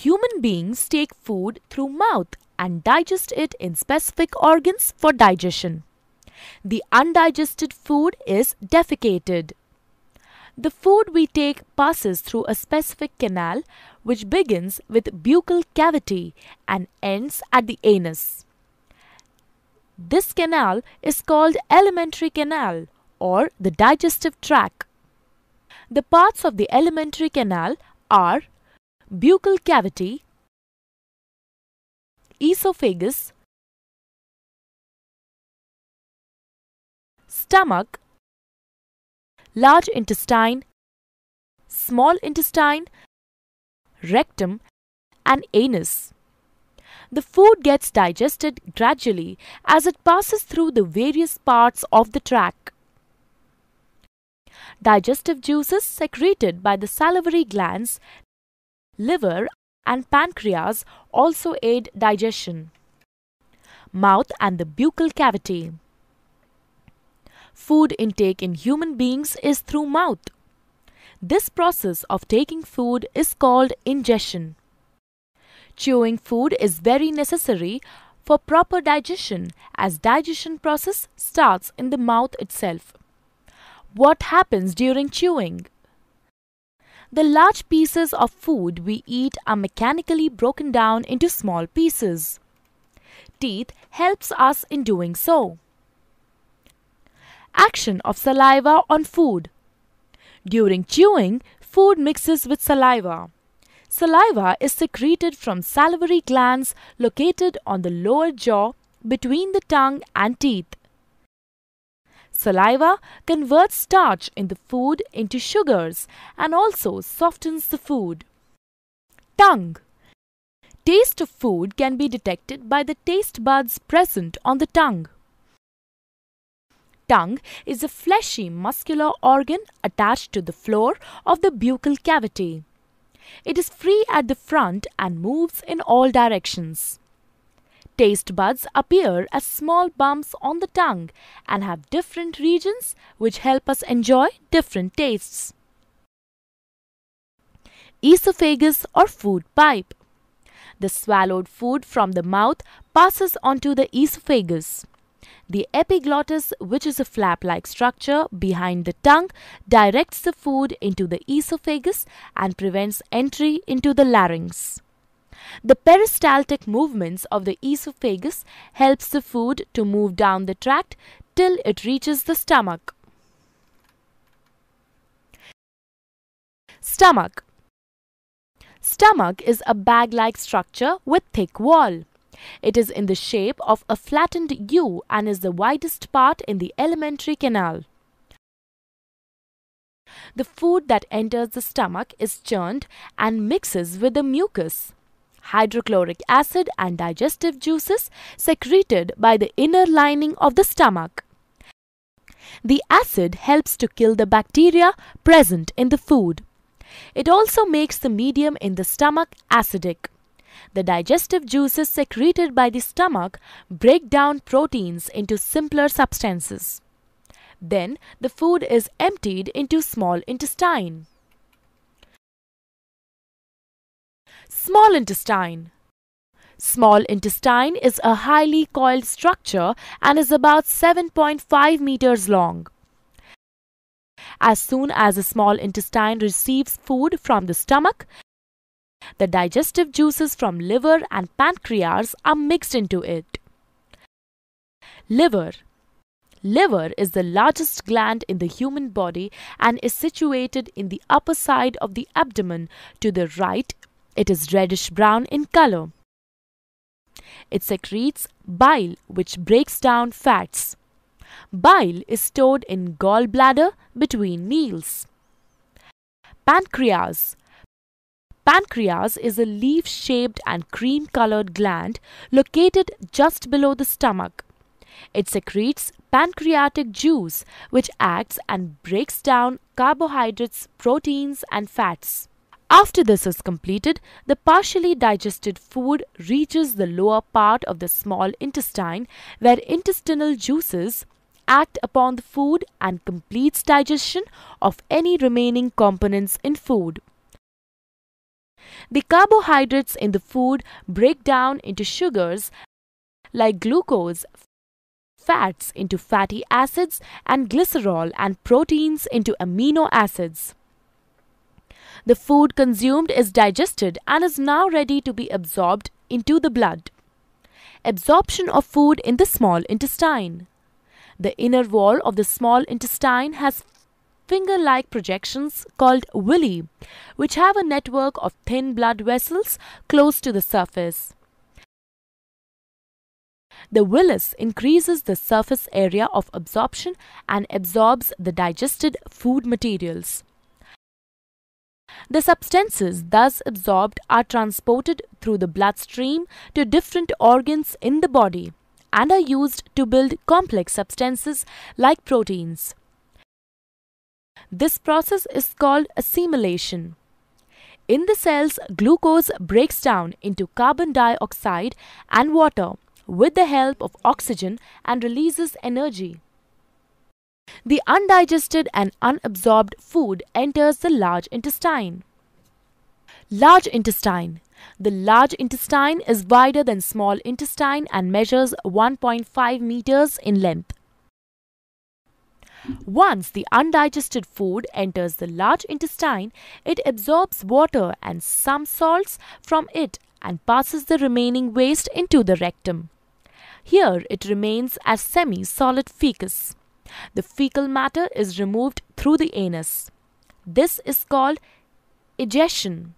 Human beings take food through mouth and digest it in specific organs for digestion. The undigested food is defecated. The food we take passes through a specific canal which begins with buccal cavity and ends at the anus. This canal is called alimentary canal or the digestive tract. The parts of the alimentary canal are buccal cavity, esophagus, stomach, large intestine, small intestine, rectum and anus. The food gets digested gradually as it passes through the various parts of the tract. Digestive juices secreted by the salivary glands Liver and pancreas also aid digestion. Mouth and the buccal cavity. Food intake in human beings is through mouth. This process of taking food is called ingestion. Chewing food is very necessary for proper digestion as digestion process starts in the mouth itself. What happens during chewing? The large pieces of food we eat are mechanically broken down into small pieces. Teeth helps us in doing so. Action of saliva on food. During chewing, food mixes with saliva. Saliva is secreted from salivary glands located on the lower jaw between the tongue and teeth. Saliva converts starch in the food into sugars and also softens the food. Tongue Taste of food can be detected by the taste buds present on the tongue. Tongue is a fleshy muscular organ attached to the floor of the buccal cavity. It is free at the front and moves in all directions. Taste buds appear as small bumps on the tongue and have different regions which help us enjoy different tastes. Esophagus or food pipe. The swallowed food from the mouth passes onto the esophagus. The epiglottis, which is a flap-like structure behind the tongue, directs the food into the esophagus and prevents entry into the larynx. The peristaltic movements of the esophagus helps the food to move down the tract till it reaches the stomach. Stomach Stomach is a bag-like structure with thick wall. It is in the shape of a flattened U and is the widest part in the alimentary canal. The food that enters the stomach is churned and mixes with the mucus hydrochloric acid and digestive juices secreted by the inner lining of the stomach. The acid helps to kill the bacteria present in the food. It also makes the medium in the stomach acidic. The digestive juices secreted by the stomach break down proteins into simpler substances. Then the food is emptied into small intestine. Small intestine. Small intestine is a highly coiled structure and is about 7.5 meters long. As soon as the small intestine receives food from the stomach, the digestive juices from liver and pancreas are mixed into it. Liver Liver is the largest gland in the human body and is situated in the upper side of the abdomen to the right it is reddish brown in color. It secretes bile, which breaks down fats. Bile is stored in gallbladder between meals. Pancreas Pancreas is a leaf shaped and cream colored gland located just below the stomach. It secretes pancreatic juice, which acts and breaks down carbohydrates, proteins, and fats. After this is completed, the partially digested food reaches the lower part of the small intestine where intestinal juices act upon the food and completes digestion of any remaining components in food. The carbohydrates in the food break down into sugars like glucose, fats into fatty acids and glycerol and proteins into amino acids. The food consumed is digested and is now ready to be absorbed into the blood. Absorption of food in the small intestine. The inner wall of the small intestine has finger like projections called villi, which have a network of thin blood vessels close to the surface. The villus increases the surface area of absorption and absorbs the digested food materials. The substances thus absorbed are transported through the bloodstream to different organs in the body and are used to build complex substances like proteins. This process is called assimilation. In the cells, glucose breaks down into carbon dioxide and water with the help of oxygen and releases energy. The undigested and unabsorbed food enters the large intestine. Large intestine. The large intestine is wider than small intestine and measures 1.5 meters in length. Once the undigested food enters the large intestine, it absorbs water and some salts from it and passes the remaining waste into the rectum. Here it remains as semi-solid fecus. The fecal matter is removed through the anus. This is called ejection.